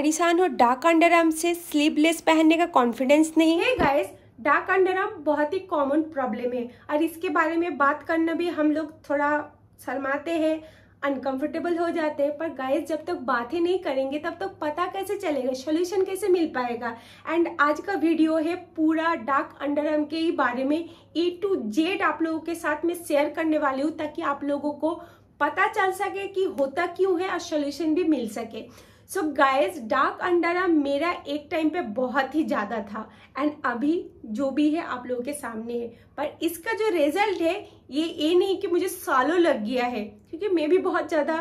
परेशान हो dark underarm से स्लीवलेस पहनने का कॉन्फिडेंस नहीं है hey guys dark underarm बहुत ही कॉमन प्रॉब्लम है और इसके बारे में बात करना भी हम लोग थोड़ा शर्माते हैं अनकंफर्टेबल हो जाते हैं पर गाइस जब तक ही नहीं करेंगे तब तक पता कैसे चलेगा सोल्यूशन कैसे मिल पाएगा एंड आज का वीडियो है पूरा डार्क अंडरआर्म के ही बारे में ए टू जेड आप लोगों के साथ में शेयर करने वाली हूँ ताकि आप लोगों को पता चल सके कि होता क्यों है और सोल्यूशन भी मिल सके सो गाइस डार्क अंडारा मेरा एक टाइम पे बहुत ही ज़्यादा था एंड अभी जो भी है आप लोगों के सामने है पर इसका जो रिजल्ट है ये ये नहीं कि मुझे सालों लग गया है क्योंकि मैं भी बहुत ज़्यादा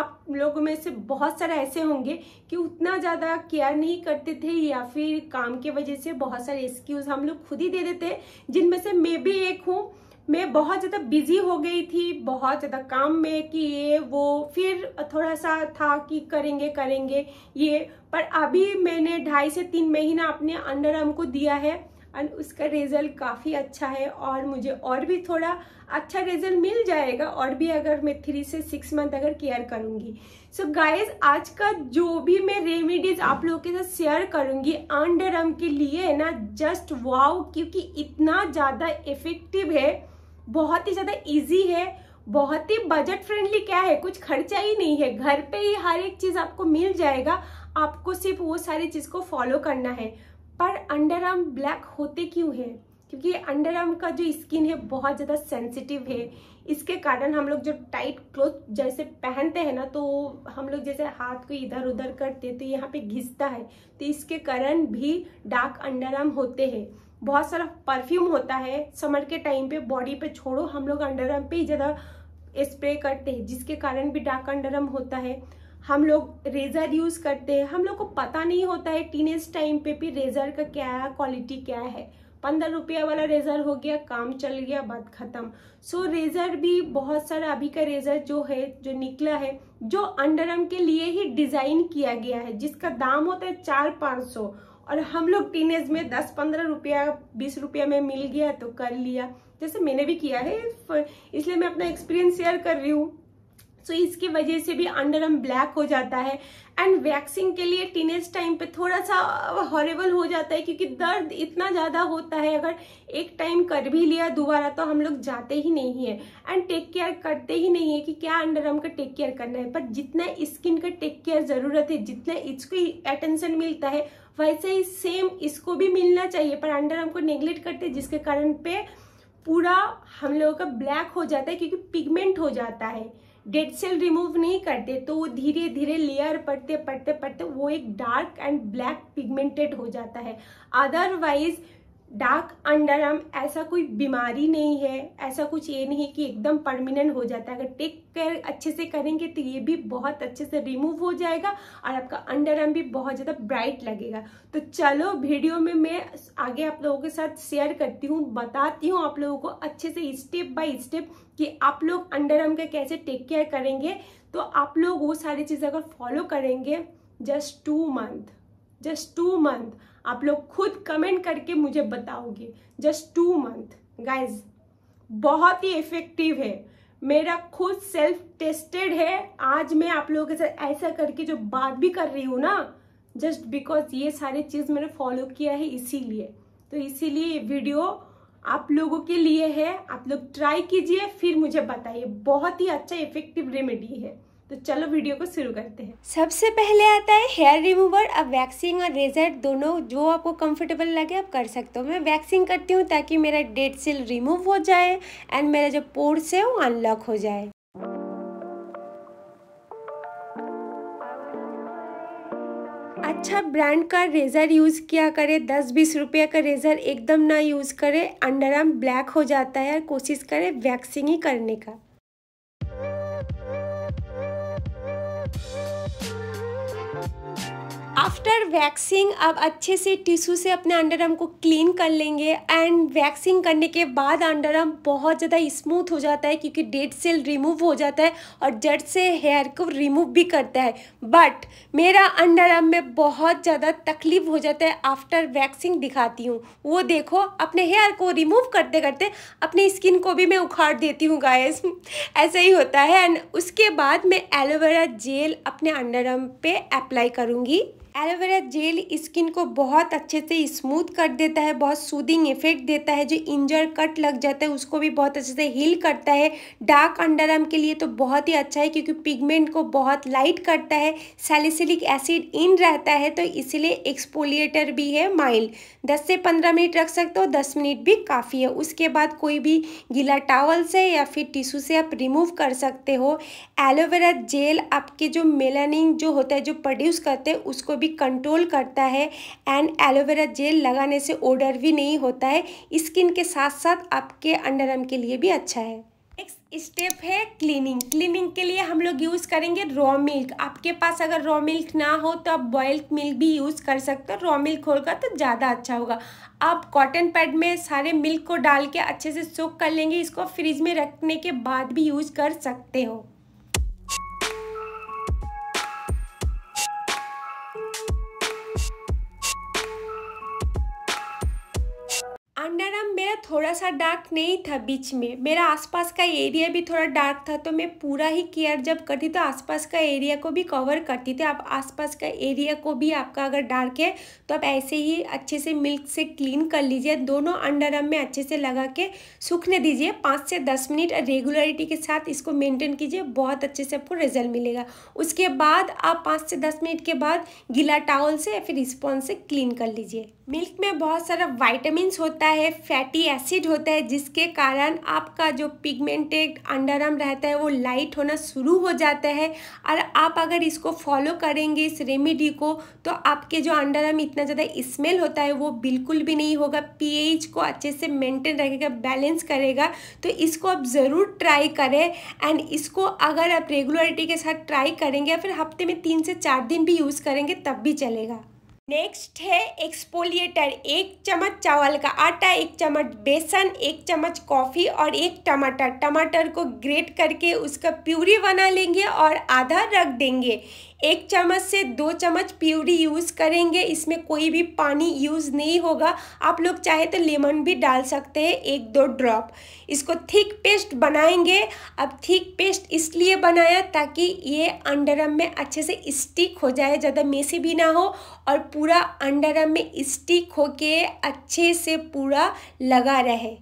आप लोगों में से बहुत सारे ऐसे होंगे कि उतना ज़्यादा केयर नहीं करते थे या फिर काम के वजह से बहुत सारे एक्सक्यूज़ हम लोग खुद ही दे देते हैं जिनमें से मैं भी एक हूँ मैं बहुत ज़्यादा बिजी हो गई थी बहुत ज़्यादा काम में कि ये वो फिर थोड़ा सा था कि करेंगे करेंगे ये पर अभी मैंने ढाई से तीन महीना अपने अंडर आर्म को दिया है एंड उसका रिजल्ट काफ़ी अच्छा है और मुझे और भी थोड़ा अच्छा रिजल्ट मिल जाएगा और भी अगर मैं थ्री से सिक्स मंथ अगर केयर करूँगी सो so गाइज आज का जो भी मैं रेमेडीज आप लोगों के साथ शेयर करूँगी अंडर आर्म के लिए है ना जस्ट वाव क्योंकि इतना ज़्यादा इफेक्टिव है बहुत ही ज़्यादा इजी है बहुत ही बजट फ्रेंडली क्या है कुछ खर्चा ही नहीं है घर पे ही हर एक चीज़ आपको मिल जाएगा आपको सिर्फ वो सारी चीज़ को फॉलो करना है पर अंडर आर्म ब्लैक होते क्यों है क्योंकि अंडर आर्म का जो स्किन है बहुत ज़्यादा सेंसिटिव है इसके कारण हम लोग जो टाइट क्लोथ जैसे पहनते हैं ना तो हम लोग जैसे हाथ को इधर उधर करते तो यहाँ पे घिसता है तो इसके कारण भी डार्क अंडर आर्म होते हैं बहुत सारा परफ्यूम होता है समर के टाइम पे बॉडी पे छोड़ो हम लोग अंडर पे ही ज़्यादा स्प्रे करते हैं जिसके कारण भी डार्क अंडर होता है हम लोग रेजर यूज़ करते हैं हम लोग को पता नहीं होता है टीन टाइम पे भी रेजर का क्या क्वालिटी क्या है पंद्रह रुपया वाला रेजर हो गया काम चल गया बात खत्म सो so, रेजर भी बहुत सारा अभी का रेजर जो है जो निकला है जो अंडरम के लिए ही डिजाइन किया गया है जिसका दाम होता है चार पाँच सौ और हम लोग टीन एज में दस पंद्रह रुपया बीस रुपया में मिल गया तो कर लिया जैसे मैंने भी किया है इसलिए मैं अपना एक्सपीरियंस शेयर कर रही हूँ सो तो इसकी वजह से भी अंडर आर्म ब्लैक हो जाता है एंड वैक्सिंग के लिए टीनेज टाइम पे थोड़ा सा हॉरेबल हो जाता है क्योंकि दर्द इतना ज़्यादा होता है अगर एक टाइम कर भी लिया दोबारा तो हम लोग जाते ही नहीं है एंड टेक केयर करते ही नहीं है कि क्या अंडर आर्म का टेक केयर करना है पर जितना स्किन का टेक केयर ज़रूरत है जितना इसको अटेंशन मिलता है वैसे ही सेम इसको भी मिलना चाहिए पर अंडर आर्म को नेग्लेक्ट करते हैं जिसके कारण पे पूरा हम लोगों का ब्लैक हो जाता है क्योंकि पिगमेंट हो जाता है डेड सेल रिमूव नहीं करते तो वो धीरे धीरे लेयर पड़ते पड़ते पड़ते वो एक डार्क एंड ब्लैक पिगमेंटेड हो जाता है अदरवाइज डार्क अंडर आर्म ऐसा कोई बीमारी नहीं है ऐसा कुछ ये नहीं है कि एकदम परमानेंट हो जाता है अगर टेक केयर अच्छे से करेंगे तो ये भी बहुत अच्छे से रिमूव हो जाएगा और आपका अंडर आर्म भी बहुत ज़्यादा ब्राइट लगेगा तो चलो वीडियो में मैं आगे आप लोगों के साथ शेयर करती हूँ बताती हूँ आप लोगों को अच्छे से स्टेप बाय स्टेप कि आप लोग अंडर आर्म का कैसे टेक केयर करेंगे तो आप लोग वो सारी चीज़ अगर फॉलो करेंगे just two month just two month आप लोग खुद कमेंट करके मुझे बताओगे जस्ट टू मंथ गाइज बहुत ही इफेक्टिव है मेरा खुद सेल्फ टेस्टेड है आज मैं आप लोगों के साथ ऐसा करके जो बात भी कर रही हूँ ना जस्ट बिकॉज ये सारी चीज़ मैंने फॉलो किया है इसीलिए तो इसीलिए ये वीडियो आप लोगों के लिए है आप लोग ट्राई कीजिए फिर मुझे बताइए बहुत ही अच्छा इफेक्टिव रेमेडी है तो चलो वीडियो को शुरू करते हैं सबसे पहले आता है हेयर रिमूवर अब वैक्सिंग और रेजर दोनों जो आपको कंफर्टेबल लगे आप कर सकते हो मैं वैक्सिंग करती हूँ ताकि मेरा डेड सेल रिमूव हो जाए एंड मेरा जो पोर्स है वो अनलॉक हो जाए अच्छा ब्रांड का रेज़र यूज़ किया करें दस बीस रुपये का रेज़र एकदम ना यूज़ करें अंडर आर्म ब्लैक हो जाता है कोशिश करें वैक्सिंग ही करने का आफ्टर वैक्सिंग अब अच्छे से टिश्यू से अपने अंडर आर्म को क्लीन कर लेंगे एंड वैक्सिंग करने के बाद अंडर आर्म बहुत ज़्यादा स्मूथ हो जाता है क्योंकि डेड सेल रिमूव हो जाता है और जड़ से हेयर को रिमूव भी करता है बट मेरा अंडर आर्म में बहुत ज़्यादा तकलीफ हो जाता है आफ्टर वैक्सिंग दिखाती हूँ वो देखो अपने हेयर को रिमूव करते करते अपनी स्किन को भी मैं उखाड़ देती हूँ गाय ऐसा ही होता है एंड उसके बाद मैं एलोवेरा जेल अपने अंडर आर्म पे अप्लाई करूँगी एलोवेरा जेल स्किन को बहुत अच्छे से स्मूथ कर देता है बहुत सूदिंग इफेक्ट देता है जो इंजर कट लग जाता है उसको भी बहुत अच्छे से हील करता है डार्क अंडर आर्म के लिए तो बहुत ही अच्छा है क्योंकि पिगमेंट को बहुत लाइट करता है सैलिसिलिक एसिड इन रहता है तो इसलिए एक्सपोलिएटर भी है माइल्ड दस से पंद्रह मिनट रख सकते हो दस मिनट भी काफ़ी है उसके बाद कोई भी गीला टावल से या फिर टिशू से आप रिमूव कर सकते हो एलोवेरा जेल आपके जो मेलानिन जो होता है जो प्रोड्यूस करते हैं उसको भी भी कंट्रोल करता है एंड एलोवेरा जेल लगाने से ओडर भी नहीं होता है स्किन के साथ साथ आपके अंडर के लिए भी अच्छा है नेक्स्ट स्टेप है क्लीनिंग क्लीनिंग के लिए हम लोग यूज़ करेंगे रॉ मिल्क आपके पास अगर रॉ मिल्क ना हो तो आप बॉयल्ड मिल्क भी यूज़ कर सकते हो रॉ मिल्क होगा तो ज़्यादा अच्छा होगा आप कॉटन पैड में सारे मिल्क को डाल के अच्छे से सूख कर लेंगे इसको फ्रिज में रखने के बाद भी यूज़ कर सकते हो मैडम मेरा थोड़ा सा डार्क नहीं था बीच में मेरा आसपास का एरिया भी थोड़ा डार्क था तो मैं पूरा ही केयर जब करती तो आसपास का एरिया को भी कवर करती थी आप आसपास का एरिया को भी आपका अगर डार्क है तो आप ऐसे ही अच्छे से मिल्क से क्लीन कर लीजिए दोनों अंडर आर्म में अच्छे से लगा के सूखने दीजिए पाँच से दस मिनट रेगुलरिटी के साथ इसको मेनटेन कीजिए बहुत अच्छे से आपको रिजल्ट मिलेगा उसके बाद आप पाँच से दस मिनट के बाद गीला टावल से या फिर स्पॉन्ज से क्लीन कर लीजिए मिल्क में बहुत सारा वाइटामस होता है फैटी एसिड होता है जिसके कारण आपका जो पिगमेंटेड अंडर आर्म रहता है वो लाइट होना शुरू हो जाता है और आप अगर इसको फॉलो करेंगे इस रेमेडी को तो आपके जो अंडर आर्म इतना ज़्यादा स्मेल होता है वो बिल्कुल भी नहीं होगा पीएच को अच्छे से मेंटेन रखेगा बैलेंस करेगा तो इसको आप ज़रूर ट्राई करें एंड इसको अगर आप रेगुलरिटी के साथ ट्राई करेंगे या फिर हफ्ते में तीन से चार दिन भी यूज़ करेंगे तब भी चलेगा नेक्स्ट है एक्सपोलिएटर एक चम्मच चावल का आटा एक चम्मच बेसन एक चम्मच कॉफ़ी और एक टमाटर टमाटर को ग्रेट करके उसका प्यूरी बना लेंगे और आधा रख देंगे एक चम्मच से दो चम्मच प्यूरी यूज़ करेंगे इसमें कोई भी पानी यूज़ नहीं होगा आप लोग चाहे तो लेमन भी डाल सकते हैं एक दो ड्रॉप इसको थिक पेस्ट बनाएंगे अब थिक पेस्ट इसलिए बनाया ताकि ये अंडरम में अच्छे से स्टिक हो जाए ज़्यादा मेसी भी ना हो और पूरा अंडरम में स्टिक होके अच्छे से पूरा लगा रहे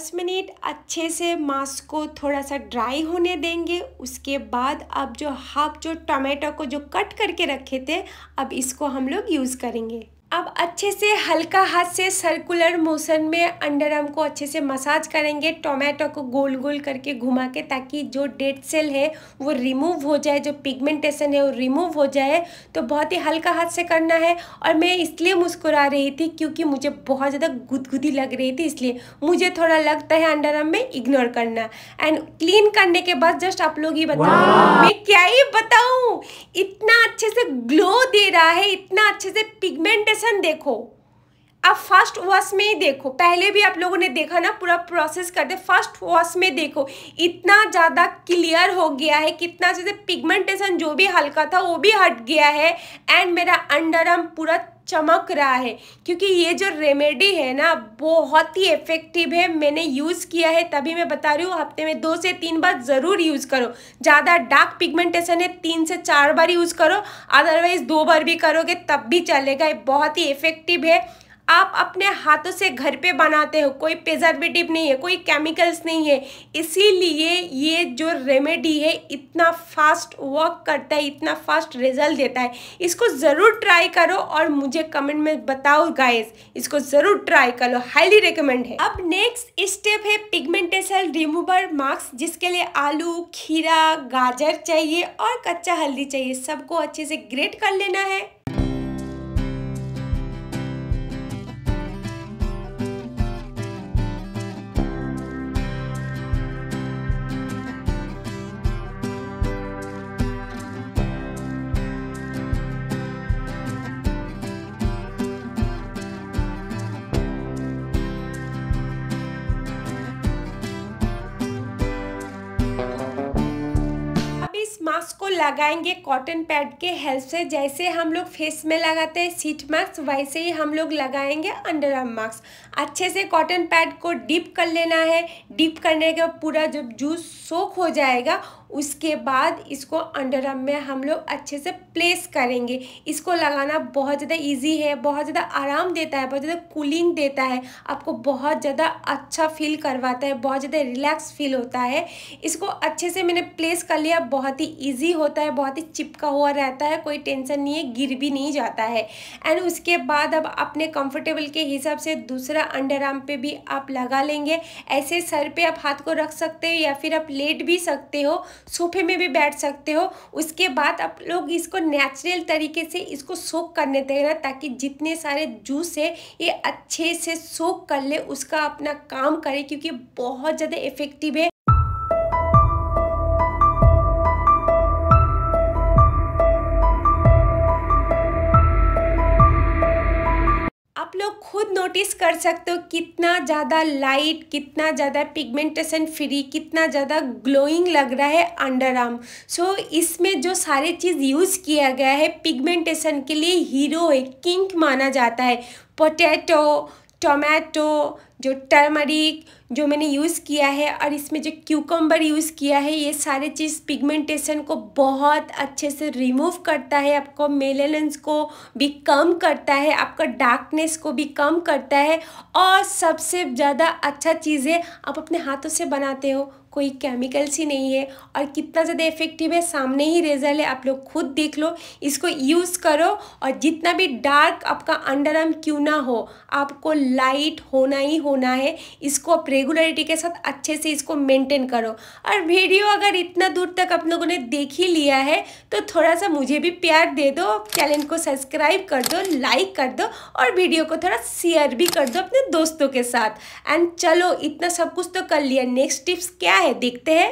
दस मिनट अच्छे से मांस को थोड़ा सा ड्राई होने देंगे उसके बाद अब जो हाफ जो टमाटो को जो कट करके रखे थे अब इसको हम लोग यूज़ करेंगे अब अच्छे से हल्का हाथ से सर्कुलर मोशन में अंडर आर्म को अच्छे से मसाज करेंगे टोमेटो को गोल गोल करके घुमा के ताकि जो डेड सेल है वो रिमूव हो जाए जो पिगमेंटेशन है वो रिमूव हो जाए तो बहुत ही हल्का हाथ से करना है और मैं इसलिए मुस्कुरा रही थी क्योंकि मुझे बहुत ज़्यादा गुदगुदी लग रही थी इसलिए मुझे थोड़ा लगता है अंडर आर्म में इग्नोर करना एंड क्लीन करने के बाद जस्ट आप लोग ही बताओ मैं क्या ही बताऊँ इतना अच्छे से ग्लो दे रहा है इतना अच्छे से पिगमेंटेशन प्रिपरेशन देखो आप फर्स्ट वॉश में ही देखो पहले भी आप लोगों ने देखा ना पूरा प्रोसेस करते फर्स्ट वॉश में देखो इतना ज़्यादा क्लियर हो गया है कितना ज़्यादा पिगमेंटेशन जो भी हल्का था वो भी हट गया है एंड मेरा अंडर आर्म पूरा चमक रहा है क्योंकि ये जो रेमेडी है ना बहुत ही इफ़ेक्टिव है मैंने यूज़ किया है तभी मैं बता रही हूँ हफ्ते में दो से तीन बार ज़रूर यूज़ करो ज़्यादा डार्क पिगमेंटेशन है तीन से चार बार यूज़ करो अदरवाइज़ दो बार भी करोगे तब भी चलेगा बहुत ही इफ़ेक्टिव है आप अपने हाथों से घर पे बनाते हो कोई प्रिजर्वेटिव नहीं है कोई केमिकल्स नहीं है इसीलिए ये जो रेमेडी है इतना फास्ट वर्क करता है इतना फास्ट रिजल्ट देता है इसको ज़रूर ट्राई करो और मुझे कमेंट में बताओ गाइस इसको ज़रूर ट्राई करो हाईली रिकमेंड है अब नेक्स्ट स्टेप है पिगमेंटेशन रिमूवर मास्क जिसके लिए आलू खीरा गाजर चाहिए और कच्चा हल्दी चाहिए सबको अच्छे से ग्रेट कर लेना है लगाएंगे कॉटन पैड के हेल्प से जैसे हम लोग फेस में लगाते हैं सीट मास्क वैसे ही हम लोग लगाएंगे अंडर आर्म मास्क अच्छे से कॉटन पैड को डीप कर लेना है डीप करने के बाद पूरा जब जूस सोख हो जाएगा उसके बाद इसको अंडर आर्म में हम लोग अच्छे से प्लेस करेंगे इसको लगाना बहुत ज़्यादा इजी है बहुत ज़्यादा आराम देता है बहुत ज़्यादा कूलिंग देता है आपको बहुत ज़्यादा अच्छा फील करवाता है बहुत ज़्यादा रिलैक्स फील होता है इसको अच्छे से मैंने प्लेस कर लिया बहुत ही ईजी होता है बहुत ही चिपका हुआ रहता है कोई टेंशन नहीं है गिर भी नहीं जाता है एंड उसके बाद अब अपने कंफर्टेबल के हिसाब से दूसरा अंडर आर्म पे भी आप लगा लेंगे ऐसे सर पे आप हाथ को रख सकते हो या फिर आप लेट भी सकते हो सोफे में भी बैठ सकते हो उसके बाद आप लोग इसको नेचुरल तरीके से इसको सोख करने देना ताकि जितने सारे जूस है ये अच्छे से सोख कर ले उसका अपना काम करे क्योंकि बहुत ज़्यादा इफेक्टिव है आप लोग खुद नोटिस कर सकते हो कितना ज़्यादा लाइट कितना ज़्यादा पिगमेंटेशन फ्री कितना ज़्यादा ग्लोइंग लग रहा है अंडर आर्म सो इसमें जो सारे चीज़ यूज़ किया गया है पिगमेंटेशन के लिए हीरो है किंक माना जाता है पोटैटो टोमेटो जो टर्मरिक जो मैंने यूज़ किया है और इसमें जो क्यूकम्बर यूज़ किया है ये सारे चीज़ पिगमेंटेशन को बहुत अच्छे से रिमूव करता है आपको मेलेलेंस को भी कम करता है आपका डार्कनेस को भी कम करता है और सबसे ज़्यादा अच्छा चीज़ है आप अपने हाथों से बनाते हो कोई केमिकल्स ही नहीं है और कितना ज़्यादा इफेक्टिव है सामने ही रेजल्ट है आप लोग खुद देख लो इसको यूज़ करो और जितना भी डार्क आपका अंडर आर्म क्यों ना हो आपको लाइट होना ही होना है इसको आप रेगुलरिटी के साथ अच्छे से इसको मेंटेन करो और वीडियो अगर इतना दूर तक आप लोगों ने देख ही लिया है तो थोड़ा सा मुझे भी प्यार दे दो चैनल को सब्सक्राइब कर दो लाइक कर दो और वीडियो को थोड़ा शेयर भी कर दो अपने दोस्तों के साथ एंड चलो इतना सब कुछ तो कर लिया नेक्स्ट टिप्स क्या है देखते हैं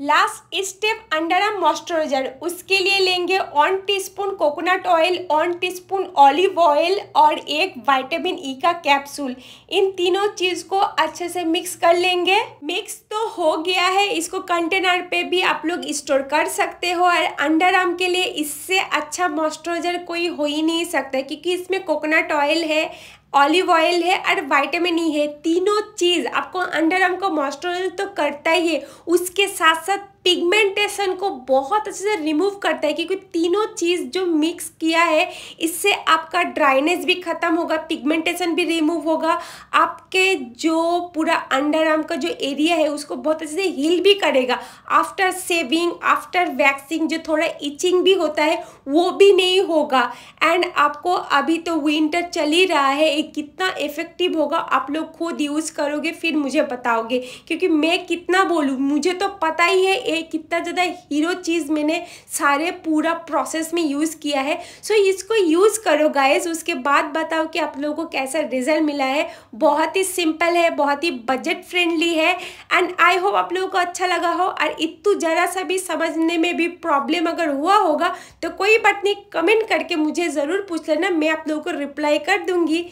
last step underarm moisturiser उसके लिए लेंगे one teaspoon coconut oil one teaspoon olive oil और एक विटामिन ई e का कैप्सूल इन तीनों चीज़ को अच्छे से मिक्स कर लेंगे मिक्स तो हो गया है इसको कंटेनर पे भी आप लोग स्टोर कर सकते हो और अंडर आर्म के लिए इससे अच्छा मॉइस्चराइजर कोई हो ही नहीं सकता क्योंकि इसमें कोकोनट ऑयल है ऑलिव ऑयल है और वाइटामिन ई e है तीनों चीज़ आपको अंडर आर्म को मॉइस्चराइज तो करता ही है उसके साथ साथ पिगमेंटेशन को बहुत अच्छे से रिमूव करता है क्योंकि तीनों चीज़ जो मिक्स किया है इससे आपका ड्राइनेस भी ख़त्म होगा पिगमेंटेशन भी रिमूव होगा आपके जो पूरा अंडर आर्म का जो एरिया है उसको बहुत अच्छे से हील भी करेगा आफ्टर सेविंग आफ्टर वैक्सिंग जो थोड़ा इचिंग भी होता है वो भी नहीं होगा एंड आपको अभी तो विंटर चल ही रहा है एक कितना इफेक्टिव होगा आप लोग खुद यूज़ करोगे फिर मुझे बताओगे क्योंकि मैं कितना बोलूँ मुझे तो पता ही है है कितना ज़्यादा हीरो चीज़ मैंने सारे पूरा प्रोसेस में यूज़ किया है सो so, इसको यूज़ करो गाइज उसके बाद बताओ कि आप लोगों को कैसा रिजल्ट मिला है बहुत ही सिंपल है बहुत ही बजट फ्रेंडली है एंड आई होप आप लोगों को अच्छा लगा हो और इतू ज़रा सा भी समझने में भी प्रॉब्लम अगर हुआ होगा तो कोई बात नहीं कमेंट करके मुझे ज़रूर पूछ लेना मैं आप लोगों को रिप्लाई कर दूँगी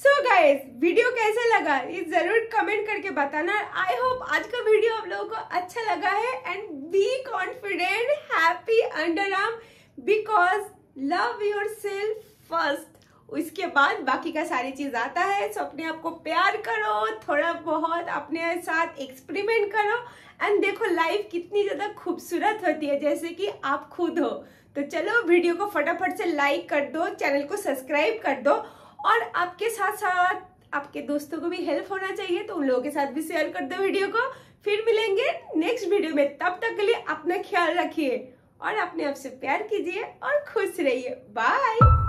सो गाइज वीडियो कैसे लगा ये जरूर कमेंट करके बताना आई होप आज का वीडियो आप लोगों को अच्छा लगा है and be confident happy underarm because love yourself first उसके बाद बाकी का सारी चीज आता है सो so अपने आप को प्यार करो थोड़ा बहुत अपने साथ एक्सपेरिमेंट करो एंड देखो लाइफ कितनी ज्यादा खूबसूरत होती है जैसे कि आप खुद हो तो चलो वीडियो को फटाफट से लाइक कर दो चैनल को सब्सक्राइब कर दो और आपके साथ साथ आपके दोस्तों को भी हेल्प होना चाहिए तो उन लोगों के साथ भी शेयर कर दो वीडियो को फिर मिलेंगे नेक्स्ट वीडियो में तब तक के लिए अपना ख्याल रखिए और अपने आप से प्यार कीजिए और खुश रहिए बाय